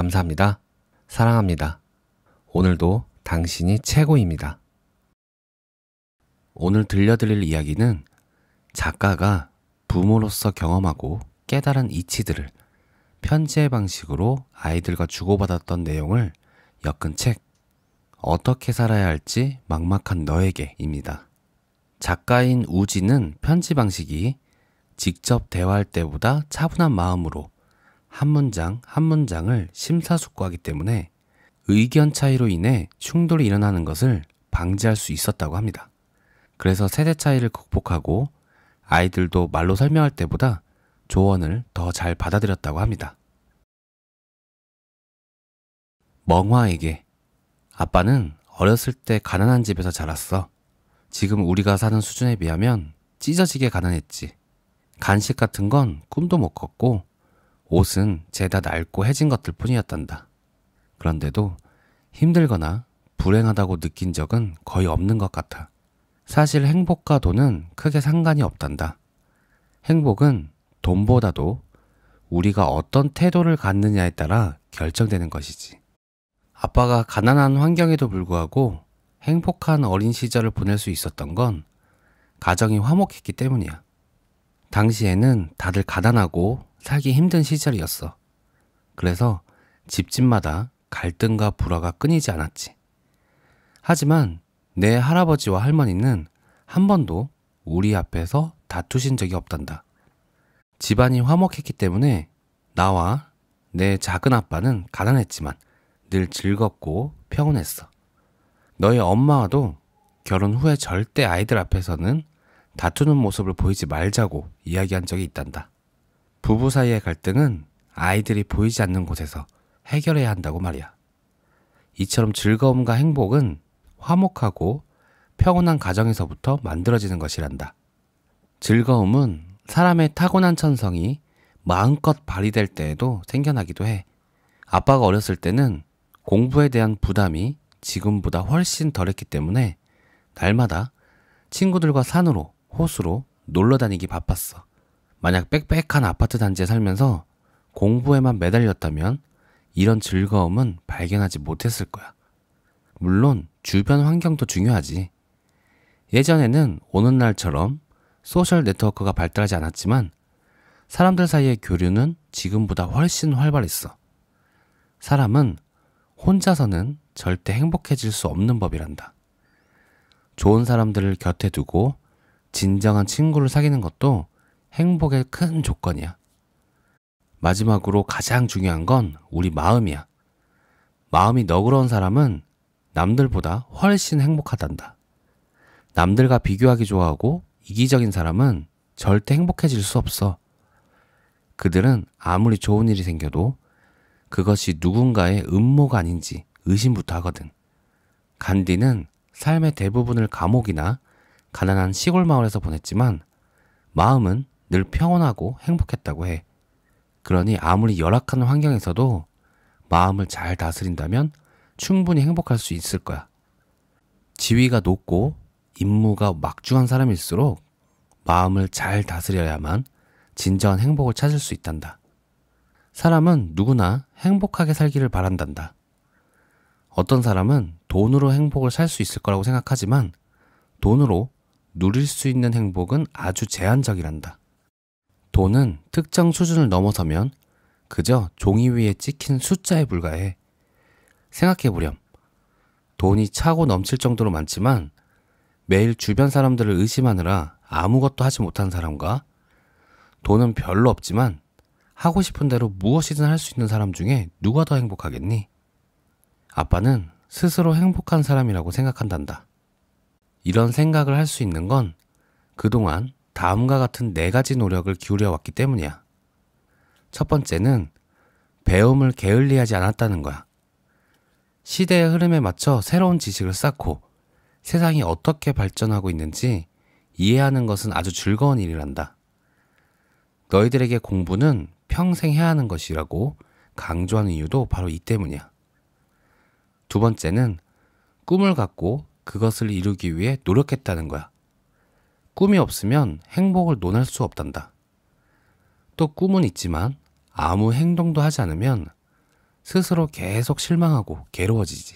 감사합니다. 사랑합니다. 오늘도 당신이 최고입니다. 오늘 들려드릴 이야기는 작가가 부모로서 경험하고 깨달은 이치들을 편지의 방식으로 아이들과 주고받았던 내용을 엮은 책, 어떻게 살아야 할지 막막한 너에게입니다. 작가인 우진은 편지 방식이 직접 대화할 때보다 차분한 마음으로 한 문장 한 문장을 심사숙고하기 때문에 의견 차이로 인해 충돌이 일어나는 것을 방지할 수 있었다고 합니다. 그래서 세대 차이를 극복하고 아이들도 말로 설명할 때보다 조언을 더 잘 받아들였다고 합니다. 멍화에게 아빠는 어렸을 때 가난한 집에서 자랐어. 지금 우리가 사는 수준에 비하면 찢어지게 가난했지. 간식 같은 건 꿈도 못 꿨고 옷은 죄다 낡고 해진 것들 뿐이었단다. 그런데도 힘들거나 불행하다고 느낀 적은 거의 없는 것 같아. 사실 행복과 돈은 크게 상관이 없단다. 행복은 돈보다도 우리가 어떤 태도를 갖느냐에 따라 결정되는 것이지. 아빠가 가난한 환경에도 불구하고 행복한 어린 시절을 보낼 수 있었던 건 가정이 화목했기 때문이야. 당시에는 다들 가난하고 살기 힘든 시절이었어. 그래서 집집마다 갈등과 불화가 끊이지 않았지. 하지만 내 할아버지와 할머니는 한 번도 우리 앞에서 다투신 적이 없단다. 집안이 화목했기 때문에 나와 내 작은 아빠는 가난했지만 늘 즐겁고 평온했어. 너희 엄마와도 결혼 후에 절대 아이들 앞에서는 다투는 모습을 보이지 말자고 이야기한 적이 있단다. 부부 사이의 갈등은 아이들이 보이지 않는 곳에서 해결해야 한다고 말이야. 이처럼 즐거움과 행복은 화목하고 평온한 가정에서부터 만들어지는 것이란다. 즐거움은 사람의 타고난 천성이 마음껏 발휘될 때에도 생겨나기도 해. 아빠가 어렸을 때는 공부에 대한 부담이 지금보다 훨씬 덜했기 때문에 날마다 친구들과 산으로, 호수로 놀러 다니기 바빴어. 만약 빽빽한 아파트 단지에 살면서 공부에만 매달렸다면 이런 즐거움은 발견하지 못했을 거야. 물론 주변 환경도 중요하지. 예전에는 오는 날처럼 소셜 네트워크가 발달하지 않았지만 사람들 사이의 교류는 지금보다 훨씬 활발했어. 사람은 혼자서는 절대 행복해질 수 없는 법이란다. 좋은 사람들을 곁에 두고 진정한 친구를 사귀는 것도 행복의 큰 조건이야. 마지막으로 가장 중요한 건 우리 마음이야. 마음이 너그러운 사람은 남들보다 훨씬 행복하단다. 남들과 비교하기 좋아하고 이기적인 사람은 절대 행복해질 수 없어. 그들은 아무리 좋은 일이 생겨도 그것이 누군가의 음모가 아닌지 의심부터 하거든. 간디는 삶의 대부분을 감옥이나 가난한 시골 마을에서 보냈지만 마음은 늘 평온하고 행복했다고 해. 그러니 아무리 열악한 환경에서도 마음을 잘 다스린다면 충분히 행복할 수 있을 거야. 지위가 높고 임무가 막중한 사람일수록 마음을 잘 다스려야만 진정한 행복을 찾을 수 있단다. 사람은 누구나 행복하게 살기를 바란단다. 어떤 사람은 돈으로 행복을 살 수 있을 거라고 생각하지만 돈으로 누릴 수 있는 행복은 아주 제한적이란다. 돈은 특정 수준을 넘어서면 그저 종이 위에 찍힌 숫자에 불과해. 생각해보렴. 돈이 차고 넘칠 정도로 많지만 매일 주변 사람들을 의심하느라 아무것도 하지 못한 사람과 돈은 별로 없지만 하고 싶은 대로 무엇이든 할 수 있는 사람 중에 누가 더 행복하겠니? 아빠는 스스로 행복한 사람이라고 생각한단다. 이런 생각을 할 수 있는 건 그동안 다음과 같은 네 가지 노력을 기울여 왔기 때문이야. 첫 번째는 배움을 게을리하지 않았다는 거야. 시대의 흐름에 맞춰 새로운 지식을 쌓고 세상이 어떻게 발전하고 있는지 이해하는 것은 아주 즐거운 일이란다. 너희들에게 공부는 평생 해야 하는 것이라고 강조하는 이유도 바로 이 때문이야. 두 번째는 꿈을 갖고 그것을 이루기 위해 노력했다는 거야. 꿈이 없으면 행복을 논할 수 없단다. 또 꿈은 있지만 아무 행동도 하지 않으면 스스로 계속 실망하고 괴로워지지.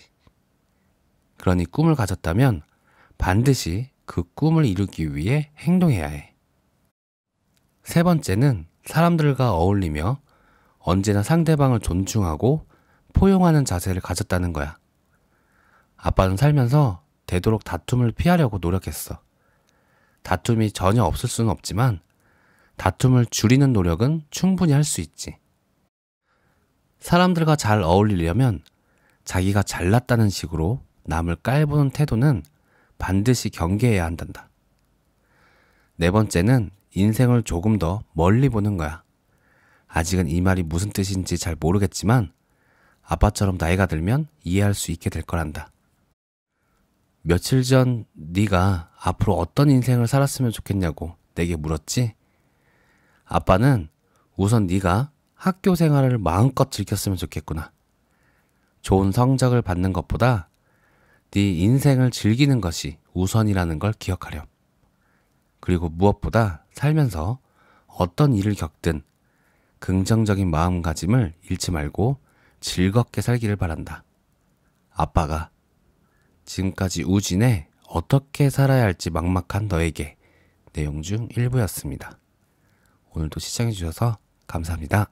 그러니 꿈을 가졌다면 반드시 그 꿈을 이루기 위해 행동해야 해. 세 번째는 사람들과 어울리며 언제나 상대방을 존중하고 포용하는 자세를 가졌다는 거야. 아빠는 살면서 되도록 다툼을 피하려고 노력했어. 다툼이 전혀 없을 수는 없지만 다툼을 줄이는 노력은 충분히 할 수 있지. 사람들과 잘 어울리려면 자기가 잘났다는 식으로 남을 깔보는 태도는 반드시 경계해야 한단다. 네 번째는 인생을 조금 더 멀리 보는 거야. 아직은 이 말이 무슨 뜻인지 잘 모르겠지만 아빠처럼 나이가 들면 이해할 수 있게 될 거란다. 며칠 전 네가 앞으로 어떤 인생을 살았으면 좋겠냐고 내게 물었지? 아빠는 우선 네가 학교 생활을 마음껏 즐겼으면 좋겠구나. 좋은 성적을 받는 것보다 네 인생을 즐기는 것이 우선이라는 걸 기억하렴. 그리고 무엇보다 살면서 어떤 일을 겪든 긍정적인 마음가짐을 잃지 말고 즐겁게 살기를 바란다. 아빠가 지금까지 우진의 어떻게 살아야 할지 막막한 너에게 내용 중 일부였습니다. 오늘도 시청해주셔서 감사합니다.